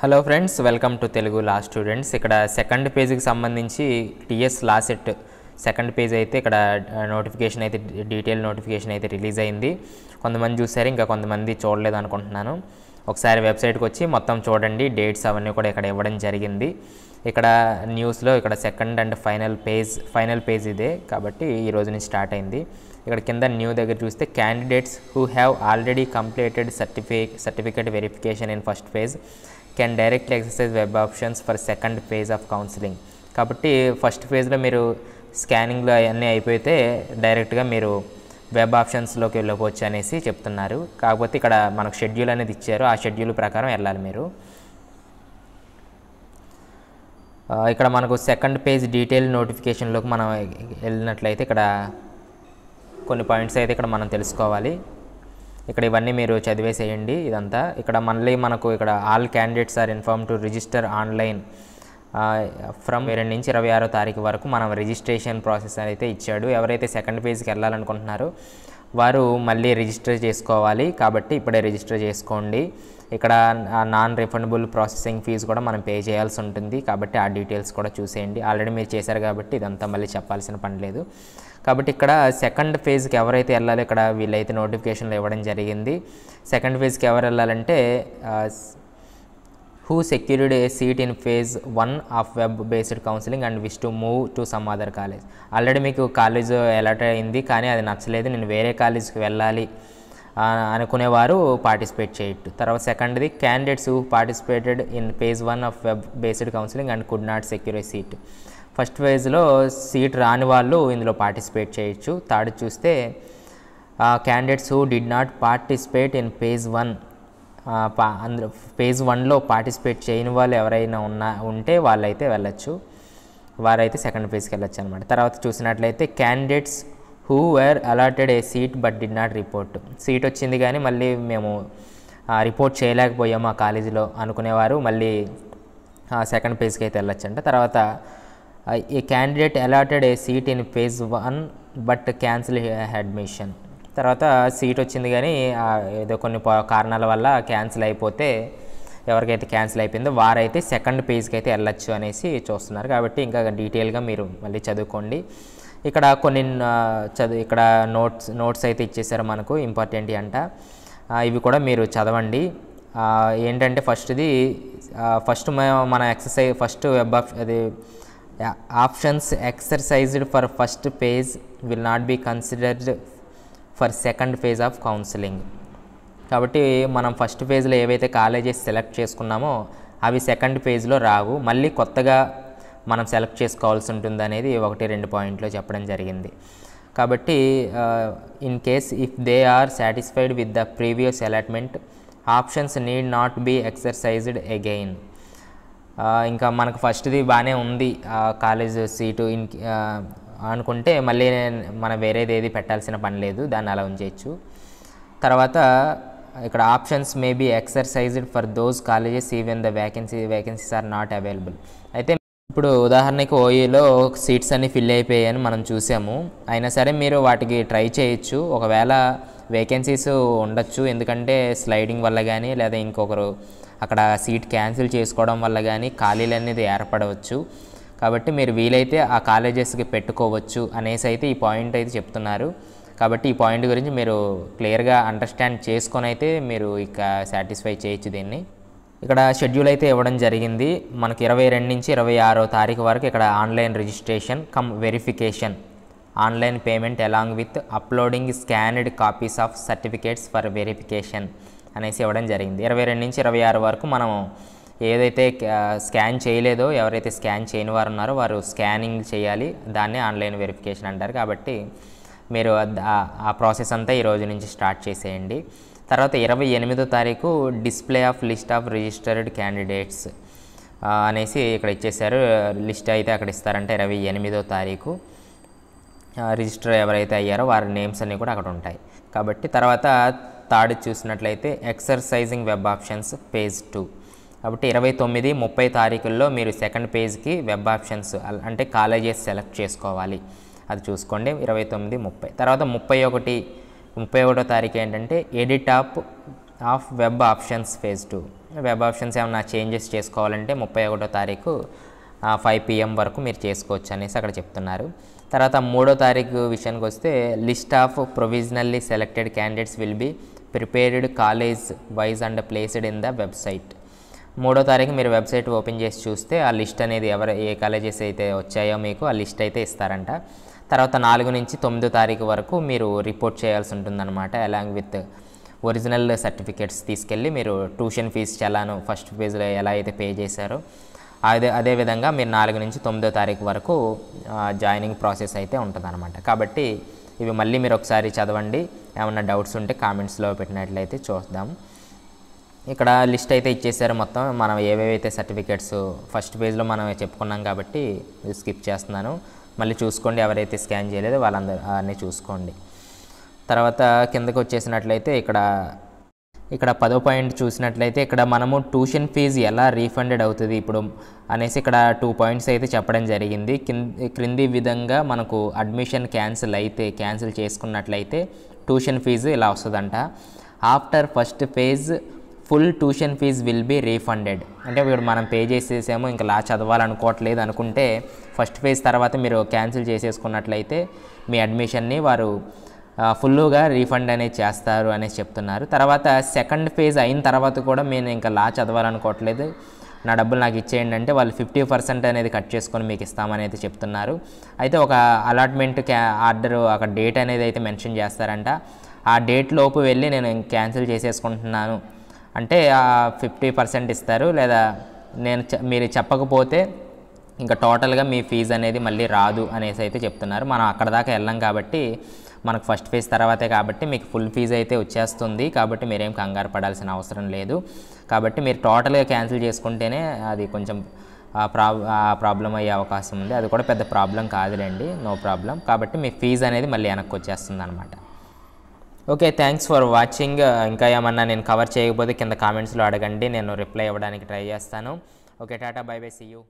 Hello friends welcome to Telugu law students ఇక్కడ second పేజ్కి సంబంధించి TS LAWCET second phase అయితే ఇక్కడ నోటిఫికేషన్ అయితే డీటెయిల్ నోటిఫికేషన్ అయితే రిలీజ్ అయింది కొంతమంది చూసారు ఇంకా కొంతమంది చూడలేదు అనుకుంటున్నాను ఒకసారి వెబ్సైట్కి వచ్చి మొత్తం చూడండి డేట్స్ అవన్నీ కూడా ఇక్కడ ఇవ్వడం జరిగింది ఇక్కడ న్యూస్లో ఇక్కడ second and final phase final phase ఇదే కాబట్టి ఈ రోజు నుంచి స్టార్ట్ అయింది ఇక్కడ కింద న్యూ దగ్గర చూస్తే candidates who have already completed certificate certificate verification in first phase can direct exercise web options for second phase of counselling కాబట్టి ఫస్ట్ ఫేజ్లో మీరు స్కానింగ్లో అవన్నీ అయిపోతే డైరెక్ట్గా మీరు వెబ్ ఆప్షన్స్లోకి వెళ్ళవచ్చు అనేసి చెప్తున్నారు కాకపోతే ఇక్కడ మనకు షెడ్యూల్ అనేది ఇచ్చారు ఆ షెడ్యూల్ ప్రకారం వెళ్ళాలి మీరు ఇక్కడ మనకు సెకండ్ పేజ్ డీటెయిల్ నోటిఫికేషన్లోకి మనం వెళ్ళినట్లయితే ఇక్కడ కొన్ని పాయింట్స్ అయితే ఇక్కడ మనం తెలుసుకోవాలి ఇక్కడ ఇవన్నీ మీరు చదివేసేయండి ఇదంతా ఇక్కడ మనలీ మనకు ఇక్కడ all candidates are inform to register online from రెండు నుంచి ఇరవై ఆరో తారీఖు వరకు మనం రిజిస్ట్రేషన్ ప్రాసెస్ అయితే ఇచ్చాడు ఎవరైతే సెకండ్ పేజ్కి వెళ్ళాలనుకుంటున్నారో వారు మళ్ళీ రిజిస్టర్ చేసుకోవాలి కాబట్టి ఇప్పుడే రిజిస్టర్ చేసుకోండి ఇక్కడ నాన్ రిఫండబుల్ ప్రాసెసింగ్ ఫీజు కూడా మనం పే చేయాల్సి ఉంటుంది కాబట్టి ఆ డీటెయిల్స్ కూడా చూసేయండి ఆల్రెడీ మీరు చేశారు కాబట్టి ఇదంతా మళ్ళీ చెప్పాల్సిన పని లేదు కాబట్టి ఇక్కడ సెకండ్ ఫేజ్కి ఎవరైతే వెళ్ళాలి ఇక్కడ వీళ్ళైతే నోటిఫికేషన్లు ఇవ్వడం జరిగింది సెకండ్ ఫేజ్కి ఎవరు వెళ్ళాలంటే who secured a seat in phase 1 of web-based counseling and wish to move to some other college. Already మీకు కాలేజ్ అలాట్ అయింది కానీ అది నచ్చలేదు నేను వేరే కాలేజ్కి వెళ్ళాలి అనుకునేవారు పార్టిసిపేట్ చేయొచ్చు తర్వాత సెకండ్ది candidates who participated in phase one of web based counselling and could not secure a seat first ఫేజ్లో సీట్ రాని వాళ్ళు ఇందులో పార్టిసిపేట్ చేయొచ్చు థర్డ్ చూస్తే candidates who did not participate in phase one పా అందు ఫేజ్ వన్లో పార్టిసిపేట్ చేయని వాళ్ళు ఎవరైనా ఉన్నా ఉంటే వాళ్ళైతే వెళ్ళచ్చు వారైతే సెకండ్ ఫేజ్కి వెళ్ళచ్చు అనమాట తర్వాత చూసినట్లయితే candidates who were allotted a seat but did not report seat వచ్చింది కానీ మళ్ళీ మేము రిపోర్ట్ చేయలేకపోయాము ఆ కాలేజీలో అనుకునేవారు మళ్ళీ సెకండ్ ఫేజ్కి అయితే వెళ్ళచ్చు అంట తర్వాత ఈ candidate allotted a seat in phase one but cancel admission తర్వాత సీట్ వచ్చింది కానీ ఏదో కొన్ని కారణాల వల్ల క్యాన్సిల్ అయిపోతే ఎవరికైతే క్యాన్సిల్ అయిపోయిందో వారైతే సెకండ్ పేజ్కి అయితే వెళ్ళొచ్చు అనేసి చూస్తున్నారు కాబట్టి ఇంకా డీటెయిల్గా మీరు మళ్ళీ చదువుకోండి ఇక్కడ కొన్ని చదువు ఇక్కడ నోట్స్ నోట్స్ అయితే ఇచ్చేసారు మనకు ఇంపార్టెంట్ అంట ఇవి కూడా మీరు చదవండి ఏంటంటే ఫస్ట్ది ఫస్ట్ మన ఎక్సర్సైజ్ ఫస్ట్ వెబ్ అది options exercised for first phase will not be considered for second phase of counselling కాబట్టి మనం ఫస్ట్ ఫేజ్లో ఏవైతే కాలేజెస్ సెలెక్ట్ చేసుకున్నామో అవి సెకండ్ ఫేజ్లో రావు మళ్ళీ కొత్తగా మనం సెలెక్ట్ చేసుకోవాల్సి ఉంటుంది అనేది ఒకటి రెండు పాయింట్లో చెప్పడం జరిగింది కాబట్టి in case if they are satisfied with the previous allotment options need not be exercised again ఇంకా మనకు ఫస్ట్ది బాగానే ఉంది కాలేజ్ సీటు ఇన్ అనుకుంటే మళ్ళీ మనం వేరేది ఏది పెట్టాల్సిన పని లేదు దాన్ని అలా ఉంచేయచ్చు తర్వాత ఇక్కడ options may be exercised for those colleges even the vacancy vacancies are not available అయితే ఇప్పుడు ఉదాహరణకి ఓఈలో సీట్స్ అన్నీ ఫిల్ అయిపోయాయని మనం చూసాము అయినా సరే మీరు వాటికి ట్రై చేయొచ్చు ఒకవేళ వేకెన్సీస్ ఉండొచ్చు ఎందుకంటే స్లైడింగ్ వల్ల కానీ లేదా ఇంకొకరు అక్కడ సీట్ క్యాన్సిల్ చేసుకోవడం వల్ల కానీ ఖాళీలు అనేది ఏర్పడవచ్చు కాబట్టి మీరు వీలైతే ఆ కాలేజెస్కి పెట్టుకోవచ్చు అనేసి అయితే ఈ పాయింట్ అయితే చెప్తున్నారు కాబట్టి ఈ పాయింట్ గురించి మీరు క్లియర్గా అండర్స్టాండ్ చేసుకొని అయితే మీరు ఇక సాటిస్ఫై చేయొచ్చు దీన్ని ఇక్కడ షెడ్యూల్ అయితే ఇవ్వడం జరిగింది మనకి ఇరవై రెండు నుంచి ఇరవై ఆరో తారీఖు వరకు ఇక్కడ online registration cum verification online payment along with uploading scanned copies of certificates for verification అనేసి ఇవ్వడం జరిగింది ఇరవై రెండు నుంచి ఇరవై ఆరు వరకు మనం ఏదైతే స్కాన్ చేయలేదో ఎవరైతే స్కాన్ చేయని వారు ఉన్నారో వారు స్కానింగ్ చేయాలి దాన్నే ఆన్లైన్ వెరిఫికేషన్ అంటారు కాబట్టి మీరు ఆ ప్రాసెస్ అంతా ఈ రోజు నుంచి స్టార్ట్ చేసేయండి తర్వాత ఇరవై ఎనిమిదో తారీఖు display of list of registered candidates అనేసి ఇక్కడ ఇచ్చేసారు లిస్ట్ అయితే అక్కడ ఇస్తారంటే ఇరవై ఎనిమిదో తారీఖు రిజిస్టర్ ఎవరైతే అయ్యారో వారి నేమ్స్ అన్నీ కూడా అక్కడ ఉంటాయి కాబట్టి తర్వాత థర్డ్ చూసినట్లయితే exercising web options page two కాబట్టి ఇరవై తొమ్మిది ముప్పై తారీఖుల్లో మీరు సెకండ్ పేజ్కి వెబ్ ఆప్షన్స్ అంటే కాలేజెస్ సెలెక్ట్ చేసుకోవాలి అది చూసుకోండి ఇరవై తొమ్మిది ముప్పై తర్వాత ముప్పై ఒకటి ముప్పై ఒకటో తారీఖు ఏంటంటే edit up of web options phase two web options ఏమైనా చేంజెస్ చేసుకోవాలంటే ముప్పై ఒకటో తారీఖు ఫైవ్ పిఎం వరకు మీరు చేసుకోవచ్చు అనేసి అక్కడ చెప్తున్నారు తర్వాత మూడో తారీఖు విషయానికి వస్తే list of provisionally selected candidates will be prepared college wise and placed in the website మూడో తారీఖు మీరు వెబ్సైట్ ఓపెన్ చేసి చూస్తే ఆ లిస్ట్ అనేది ఎవరు ఏ కాలేజెస్ అయితే వచ్చాయో మీకు ఆ లిస్ట్ అయితే ఇస్తారంట తర్వాత నాలుగు నుంచి తొమ్మిదో తారీఖు వరకు మీరు రిపోర్ట్ చేయాల్సి ఉంటుందన్నమాట అలాంగ్ విత్ ఒరిజినల్ సర్టిఫికేట్స్ తీసుకెళ్ళి మీరు ట్యూషన్ ఫీజు చలాను ఫస్ట్ ఫీజులో ఎలా అయితే పే చేశారో అదే అదేవిధంగా మీరు నాలుగు నుంచి తొమ్మిదో తారీఖు వరకు జాయినింగ్ ప్రాసెస్ అయితే ఉంటుందన్నమాట కాబట్టి ఇవి మళ్ళీ మీరు ఒకసారి చదవండి ఏమైనా డౌట్స్ ఉంటే కామెంట్స్లో పెట్టినట్లయితే చూద్దాం ఇక్కడ లిస్ట్ అయితే ఇచ్చేసారు మొత్తం మనం ఏవేవైతే సర్టిఫికేట్స్ ఫస్ట్ పేజ్లో మనం చెప్పుకున్నాం కాబట్టి స్కిప్ చేస్తున్నాను మళ్ళీ చూసుకోండి ఎవరైతే స్కాన్ చేయలేదో వాళ్ళందరూ అన్నీ చూసుకోండి తర్వాత కిందకు వచ్చేసినట్లయితే ఇక్కడ ఇక్కడ పదో పాయింట్ చూసినట్లయితే ఇక్కడ మనము ట్యూషన్ ఫీజు ఎలా రీఫండెడ్ అవుతుంది ఇప్పుడు అనేసి ఇక్కడ టూ పాయింట్స్ అయితే చెప్పడం జరిగింది క్రింది విధంగా మనకు అడ్మిషన్ క్యాన్సిల్ అయితే క్యాన్సిల్ చేసుకున్నట్లయితే ట్యూషన్ ఫీజు ఇలా వస్తుందంట after first phase full tuition fee will be refunded అంటే ఇప్పుడు మనం పే చేసేసాము ఇంకా లా చదవాలనుకోవట్లేదు అనుకుంటే ఫస్ట్ ఫేజ్ తర్వాత మీరు క్యాన్సిల్ చేసేసుకున్నట్లయితే మీ అడ్మిషన్ని వారు ఫుల్గా రీఫండ్ అనేది చేస్తారు అనేసి చెప్తున్నారు తర్వాత సెకండ్ ఫేజ్ అయిన తర్వాత కూడా నేను ఇంకా లా చదవాలనుకోవట్లేదు నా డబ్బులు నాకు ఇచ్చేయండి అంటే వాళ్ళు ఫిఫ్టీ పర్సెంట్ అనేది కట్ చేసుకొని మీకు ఇస్తామనేది చెప్తున్నారు అయితే ఒక అలాట్మెంట్ క్యా ఆర్డర్ ఒక డేట్ అనేది అయితే మెన్షన్ చేస్తారంట ఆ డేట్ లోపు వెళ్ళి నేను క్యాన్సిల్ చేసేసుకుంటున్నాను అంటే ఫిఫ్టీ పర్సెంట్ ఇస్తారు లేదా నేను మీరు చెప్పకపోతే ఇంకా టోటల్గా మీ ఫీజు అనేది మళ్ళీ రాదు అనేసి అయితే చెప్తున్నారు మనం అక్కడ దాకా వెళ్ళాం కాబట్టి మనకు ఫస్ట్ ఫీజ్ తర్వాతే కాబట్టి మీకు ఫుల్ ఫీజు అయితే వచ్చేస్తుంది కాబట్టి మీరేం కంగారు పడాల్సిన అవసరం లేదు కాబట్టి మీరు టోటల్గా క్యాన్సిల్ చేసుకుంటేనే అది కొంచెం ప్రాబ్లం అయ్యే అవకాశం ఉంది అది కూడా పెద్ద ప్రాబ్లం కాదులేండి నో ప్రాబ్లం కాబట్టి మీ ఫీజు అనేది మళ్ళీ వెనక్కి వచ్చేస్తుంది అనమాట ఓకే థ్యాంక్స్ ఫర్ వాచింగ్ ఇంకా ఏమన్నా నేను కవర్ చేయకపోతే కింద కామెంట్స్లో అడగండి నేను రిప్లై ఇవ్వడానికి ట్రై చేస్తాను okay tata bye bye see you